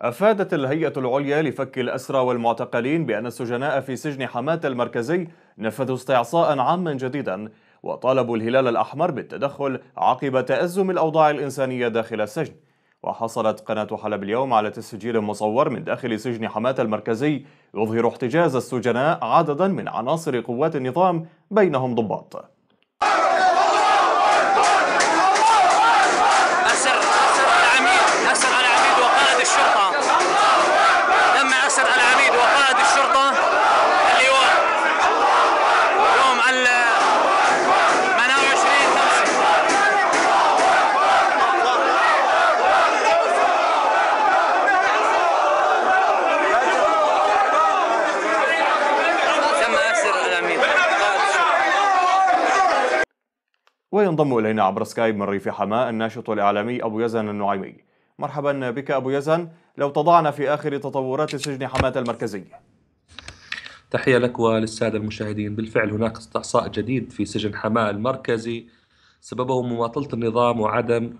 أفادت الهيئة العليا لفك الأسرى والمعتقلين بأن السجناء في سجن حماة المركزي نفذوا استعصاء عاما جديدا وطالبوا الهلال الأحمر بالتدخل عقب تأزم الأوضاع الإنسانية داخل السجن وحصلت قناة حلب اليوم على تسجيل مصور من داخل سجن حماة المركزي يظهر احتجاز السجناء عددا من عناصر قوات النظام بينهم ضباط وينضم إلينا عبر سكايب من ريف حماة الناشط الإعلامي أبو يزن النعيمي مرحبا بك أبو يزن لو تضعنا في آخر تطورات سجن حماة المركزي. تحية لك وللسادة المشاهدين بالفعل هناك استعصاء جديد في سجن حماة المركزي سببه مماطلة النظام وعدم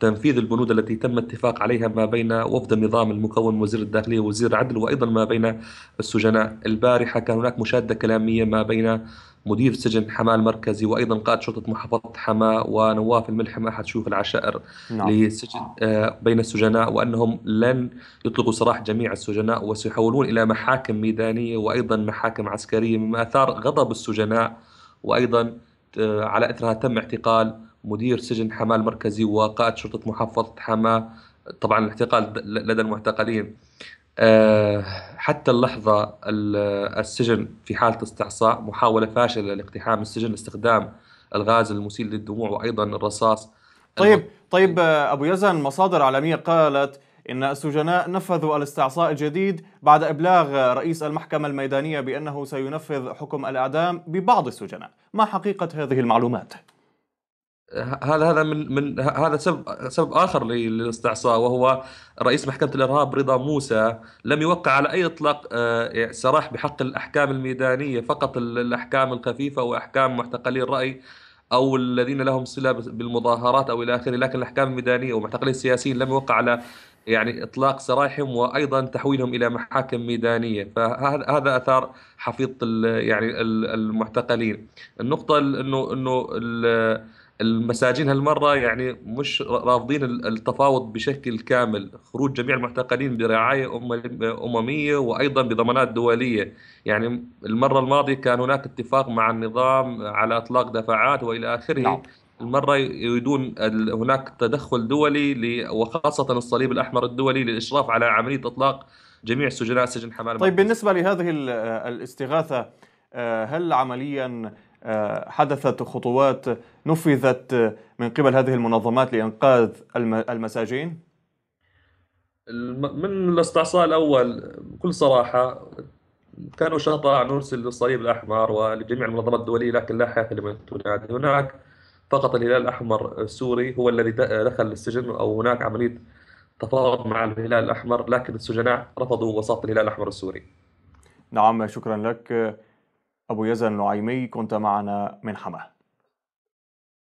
تنفيذ البنود التي تم الاتفاق عليها ما بين وفد النظام المكون من وزير الداخليه ووزير العدل وايضا ما بين السجناء، البارحه كان هناك مشاده كلاميه ما بين مدير سجن حماه المركزي وايضا قائد شرطه محافظه حماه ونواف الملحم احد شيوخ العشائر نعم. لسجن آه، بين السجناء وانهم لن يطلقوا سراح جميع السجناء وسيحولون الى محاكم ميدانيه وايضا محاكم عسكريه مما اثار غضب السجناء وايضا آه، على اثرها تم اعتقال مدير سجن حماه المركزي وقائد شرطه محافظه حماه طبعا الاعتقال لدى المعتقلين آه حتى اللحظة السجن في حالة استعصاء محاولة فاشلة لاقتحام السجن استخدام الغاز المسيل للدموع وأيضا الرصاص طيب الم... طيب أبو يزن مصادر عالمية قالت إن السجناء نفذوا الاستعصاء الجديد بعد إبلاغ رئيس المحكمة الميدانية بأنه سينفذ حكم الإعدام ببعض السجناء ما حقيقة هذه المعلومات؟ هذا هذا من من هذا سبب سبب اخر للاستعصاء وهو رئيس محكمه الارهاب رضا موسى لم يوقع على اي اطلاق آه، سراح بحق الاحكام الميدانيه فقط الاحكام الخفيفه واحكام معتقلي الراي او الذين لهم صله بالمظاهرات او الى اخره لكن الاحكام الميدانيه ومعتقلي السياسيين لم يوقع على يعني اطلاق سراحهم وايضا تحويلهم الى محاكم ميدانيه فهذا اثار حفيظه يعني المعتقلين النقطه انه انه المساجين هالمره يعني مش رافضين التفاوض بشكل كامل، خروج جميع المعتقلين برعايه أمم- امميه وايضا بضمانات دوليه، يعني المره الماضيه كان هناك اتفاق مع النظام على اطلاق دفعات والى اخره. نعم. المره يريدون هناك تدخل دولي وخاصه الصليب الاحمر الدولي للاشراف على عمليه اطلاق جميع سجناء سجن حماه طيب بالنسبه لهذه آه، الاستغاثه آه، هل عمليا آه، حدثت خطوات نفذت من قبل هذه المنظمات لإنقاذ المساجين؟ من الاستعصاء الأول بكل صراحة كانوا شطاء نرسل للصليب الأحمر ولجميع المنظمات الدولية لكن لا حياه لمن تنادي هناك فقط الهلال الأحمر السوري هو الذي دخل السجن أو هناك عملية تفاوض مع الهلال الأحمر لكن السجناء رفضوا وساطة الهلال الأحمر السوري نعم شكرا لك أبو يزن النعيمي كنت معنا من حماه